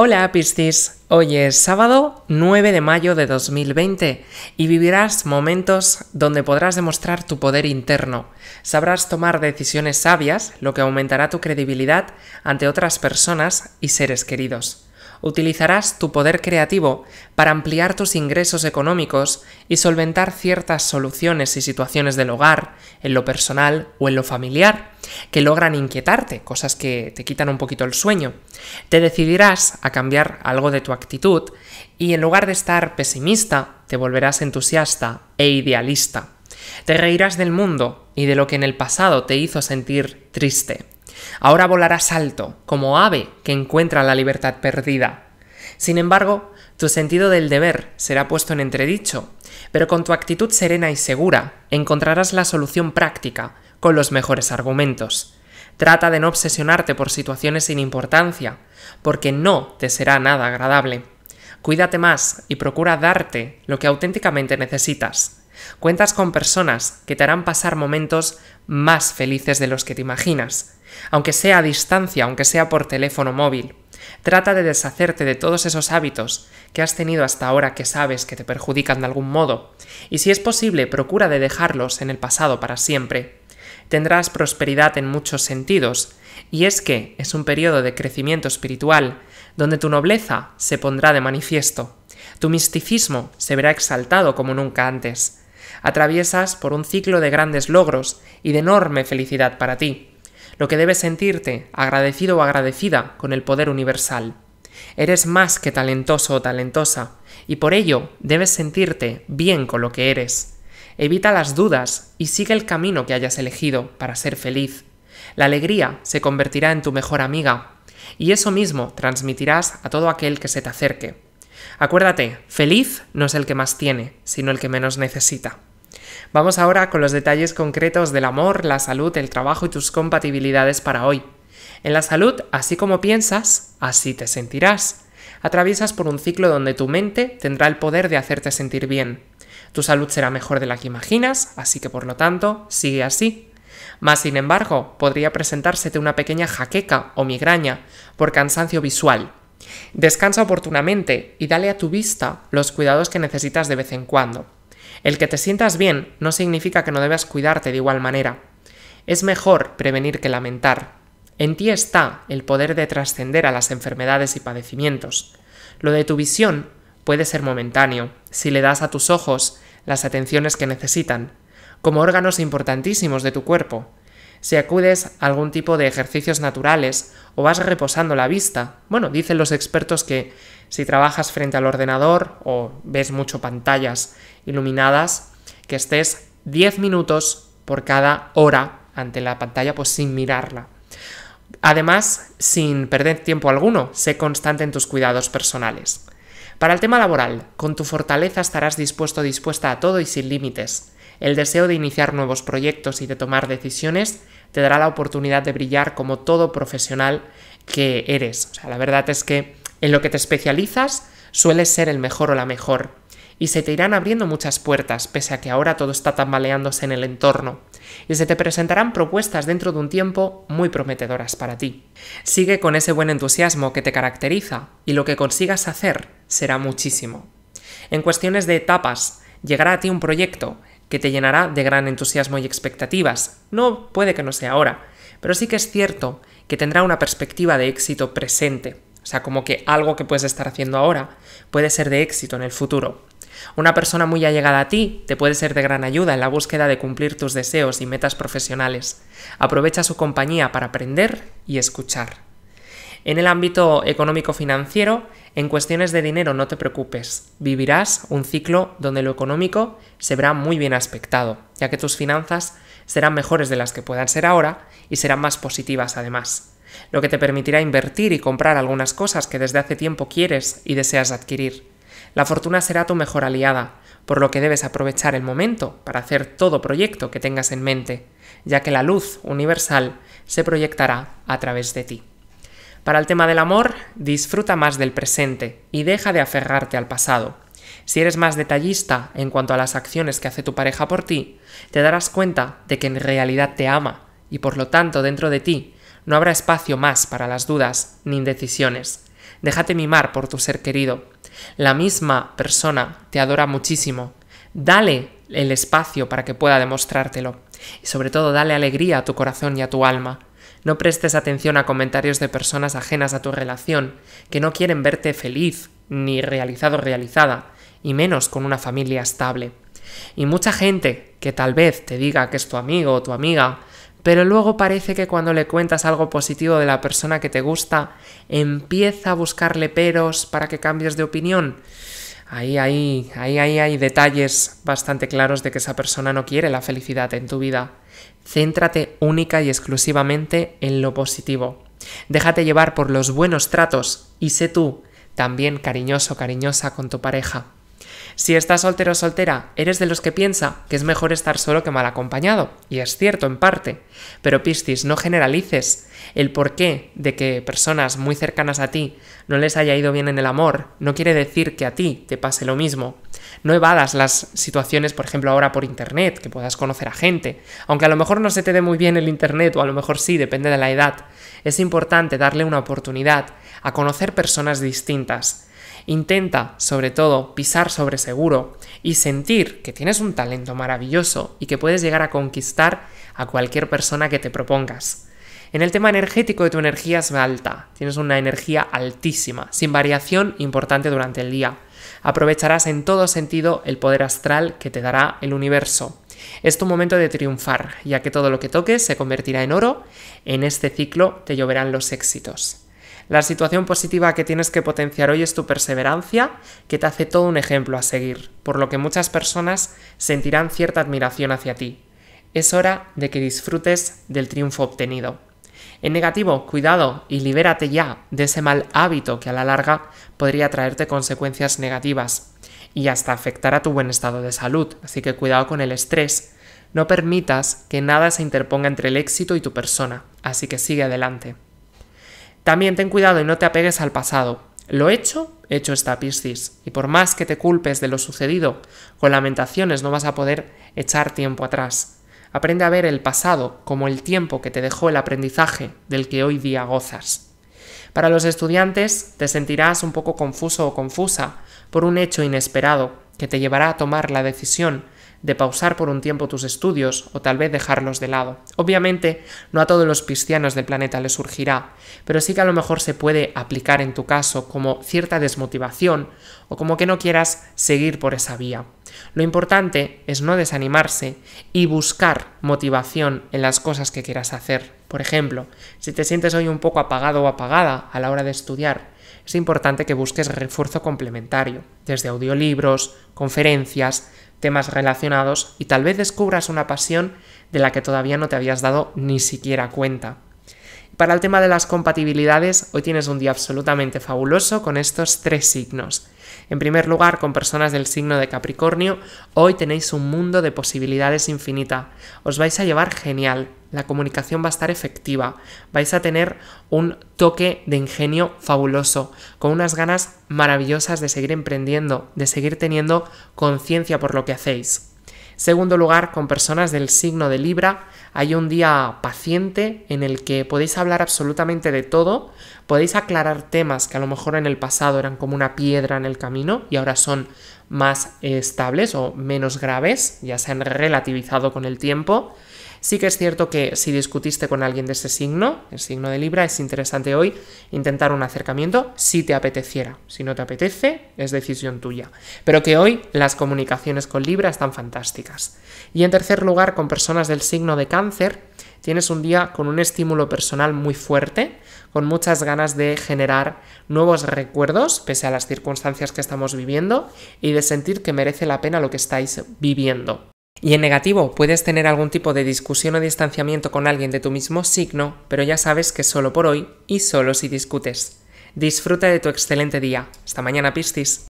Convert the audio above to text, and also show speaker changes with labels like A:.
A: Hola Piscis, hoy es sábado 9 de mayo de 2020 y vivirás momentos donde podrás demostrar tu poder interno. Sabrás tomar decisiones sabias, lo que aumentará tu credibilidad ante otras personas y seres queridos utilizarás tu poder creativo para ampliar tus ingresos económicos y solventar ciertas soluciones y situaciones del hogar, en lo personal o en lo familiar, que logran inquietarte, cosas que te quitan un poquito el sueño. Te decidirás a cambiar algo de tu actitud y en lugar de estar pesimista, te volverás entusiasta e idealista. Te reirás del mundo y de lo que en el pasado te hizo sentir triste. Ahora volarás alto, como ave que encuentra la libertad perdida. Sin embargo, tu sentido del deber será puesto en entredicho, pero con tu actitud serena y segura encontrarás la solución práctica con los mejores argumentos. Trata de no obsesionarte por situaciones sin importancia, porque no te será nada agradable. Cuídate más y procura darte lo que auténticamente necesitas. Cuentas con personas que te harán pasar momentos más felices de los que te imaginas aunque sea a distancia, aunque sea por teléfono móvil. Trata de deshacerte de todos esos hábitos que has tenido hasta ahora que sabes que te perjudican de algún modo, y si es posible, procura de dejarlos en el pasado para siempre. Tendrás prosperidad en muchos sentidos, y es que es un periodo de crecimiento espiritual donde tu nobleza se pondrá de manifiesto. Tu misticismo se verá exaltado como nunca antes. Atraviesas por un ciclo de grandes logros y de enorme felicidad para ti lo que debes sentirte agradecido o agradecida con el poder universal. Eres más que talentoso o talentosa, y por ello debes sentirte bien con lo que eres. Evita las dudas y sigue el camino que hayas elegido para ser feliz. La alegría se convertirá en tu mejor amiga, y eso mismo transmitirás a todo aquel que se te acerque. Acuérdate, feliz no es el que más tiene, sino el que menos necesita. Vamos ahora con los detalles concretos del amor, la salud, el trabajo y tus compatibilidades para hoy. En la salud, así como piensas, así te sentirás. Atraviesas por un ciclo donde tu mente tendrá el poder de hacerte sentir bien. Tu salud será mejor de la que imaginas, así que por lo tanto, sigue así. Mas sin embargo, podría presentársete una pequeña jaqueca o migraña por cansancio visual. Descansa oportunamente y dale a tu vista los cuidados que necesitas de vez en cuando. El que te sientas bien no significa que no debas cuidarte de igual manera. Es mejor prevenir que lamentar. En ti está el poder de trascender a las enfermedades y padecimientos. Lo de tu visión puede ser momentáneo, si le das a tus ojos las atenciones que necesitan, como órganos importantísimos de tu cuerpo. Si acudes a algún tipo de ejercicios naturales o vas reposando la vista, bueno, dicen los expertos que si trabajas frente al ordenador o ves mucho pantallas iluminadas, que estés 10 minutos por cada hora ante la pantalla, pues sin mirarla. Además, sin perder tiempo alguno, sé constante en tus cuidados personales. Para el tema laboral, con tu fortaleza estarás dispuesto dispuesta a todo y sin límites. El deseo de iniciar nuevos proyectos y de tomar decisiones te dará la oportunidad de brillar como todo profesional que eres. O sea, la verdad es que en lo que te especializas, sueles ser el mejor o la mejor. Y se te irán abriendo muchas puertas, pese a que ahora todo está tambaleándose en el entorno. Y se te presentarán propuestas dentro de un tiempo muy prometedoras para ti. Sigue con ese buen entusiasmo que te caracteriza, y lo que consigas hacer será muchísimo. En cuestiones de etapas, llegará a ti un proyecto que te llenará de gran entusiasmo y expectativas. No puede que no sea ahora, pero sí que es cierto que tendrá una perspectiva de éxito presente o sea, como que algo que puedes estar haciendo ahora puede ser de éxito en el futuro. Una persona muy allegada a ti te puede ser de gran ayuda en la búsqueda de cumplir tus deseos y metas profesionales. Aprovecha su compañía para aprender y escuchar. En el ámbito económico-financiero, en cuestiones de dinero no te preocupes, vivirás un ciclo donde lo económico se verá muy bien aspectado, ya que tus finanzas serán mejores de las que puedan ser ahora y serán más positivas además lo que te permitirá invertir y comprar algunas cosas que desde hace tiempo quieres y deseas adquirir. La fortuna será tu mejor aliada, por lo que debes aprovechar el momento para hacer todo proyecto que tengas en mente, ya que la luz universal se proyectará a través de ti. Para el tema del amor, disfruta más del presente y deja de aferrarte al pasado. Si eres más detallista en cuanto a las acciones que hace tu pareja por ti, te darás cuenta de que en realidad te ama y por lo tanto dentro de ti no habrá espacio más para las dudas ni indecisiones. Déjate mimar por tu ser querido. La misma persona te adora muchísimo. Dale el espacio para que pueda demostrártelo. Y sobre todo, dale alegría a tu corazón y a tu alma. No prestes atención a comentarios de personas ajenas a tu relación, que no quieren verte feliz, ni realizado o realizada, y menos con una familia estable. Y mucha gente que tal vez te diga que es tu amigo o tu amiga, pero luego parece que cuando le cuentas algo positivo de la persona que te gusta, empieza a buscarle peros para que cambies de opinión. Ahí, ahí, ahí, ahí hay detalles bastante claros de que esa persona no quiere la felicidad en tu vida. Céntrate única y exclusivamente en lo positivo. Déjate llevar por los buenos tratos y sé tú también cariñoso, cariñosa con tu pareja. Si estás soltero o soltera, eres de los que piensa que es mejor estar solo que mal acompañado, y es cierto en parte, pero Piscis, no generalices. El porqué de que personas muy cercanas a ti no les haya ido bien en el amor no quiere decir que a ti te pase lo mismo. No evadas las situaciones, por ejemplo, ahora por internet, que puedas conocer a gente, aunque a lo mejor no se te dé muy bien el internet o a lo mejor sí, depende de la edad. Es importante darle una oportunidad a conocer personas distintas Intenta, sobre todo, pisar sobre seguro y sentir que tienes un talento maravilloso y que puedes llegar a conquistar a cualquier persona que te propongas. En el tema energético de tu energía es alta, tienes una energía altísima, sin variación importante durante el día. Aprovecharás en todo sentido el poder astral que te dará el universo. Es tu momento de triunfar, ya que todo lo que toques se convertirá en oro, en este ciclo te lloverán los éxitos. La situación positiva que tienes que potenciar hoy es tu perseverancia, que te hace todo un ejemplo a seguir, por lo que muchas personas sentirán cierta admiración hacia ti. Es hora de que disfrutes del triunfo obtenido. En negativo, cuidado y libérate ya de ese mal hábito que a la larga podría traerte consecuencias negativas y hasta afectar a tu buen estado de salud, así que cuidado con el estrés. No permitas que nada se interponga entre el éxito y tu persona, así que sigue adelante. También ten cuidado y no te apegues al pasado. Lo hecho, hecho está Piscis, y por más que te culpes de lo sucedido, con lamentaciones no vas a poder echar tiempo atrás. Aprende a ver el pasado como el tiempo que te dejó el aprendizaje del que hoy día gozas. Para los estudiantes te sentirás un poco confuso o confusa por un hecho inesperado que te llevará a tomar la decisión de pausar por un tiempo tus estudios o tal vez dejarlos de lado. Obviamente, no a todos los cristianos del planeta les surgirá, pero sí que a lo mejor se puede aplicar en tu caso como cierta desmotivación o como que no quieras seguir por esa vía. Lo importante es no desanimarse y buscar motivación en las cosas que quieras hacer. Por ejemplo, si te sientes hoy un poco apagado o apagada a la hora de estudiar, es importante que busques refuerzo complementario, desde audiolibros, conferencias, temas relacionados y tal vez descubras una pasión de la que todavía no te habías dado ni siquiera cuenta. Para el tema de las compatibilidades, hoy tienes un día absolutamente fabuloso con estos tres signos. En primer lugar, con personas del signo de Capricornio, hoy tenéis un mundo de posibilidades infinita. Os vais a llevar genial, la comunicación va a estar efectiva, vais a tener un toque de ingenio fabuloso, con unas ganas maravillosas de seguir emprendiendo, de seguir teniendo conciencia por lo que hacéis. Segundo lugar, con personas del signo de Libra hay un día paciente en el que podéis hablar absolutamente de todo, podéis aclarar temas que a lo mejor en el pasado eran como una piedra en el camino y ahora son más estables o menos graves, ya se han relativizado con el tiempo. Sí que es cierto que si discutiste con alguien de ese signo, el signo de Libra, es interesante hoy intentar un acercamiento si te apeteciera. Si no te apetece, es decisión tuya. Pero que hoy las comunicaciones con Libra están fantásticas. Y en tercer lugar, con personas del signo de cáncer, tienes un día con un estímulo personal muy fuerte, con muchas ganas de generar nuevos recuerdos, pese a las circunstancias que estamos viviendo, y de sentir que merece la pena lo que estáis viviendo. Y en negativo, puedes tener algún tipo de discusión o distanciamiento con alguien de tu mismo signo, pero ya sabes que solo por hoy y solo si discutes. Disfruta de tu excelente día. Hasta mañana, pistis.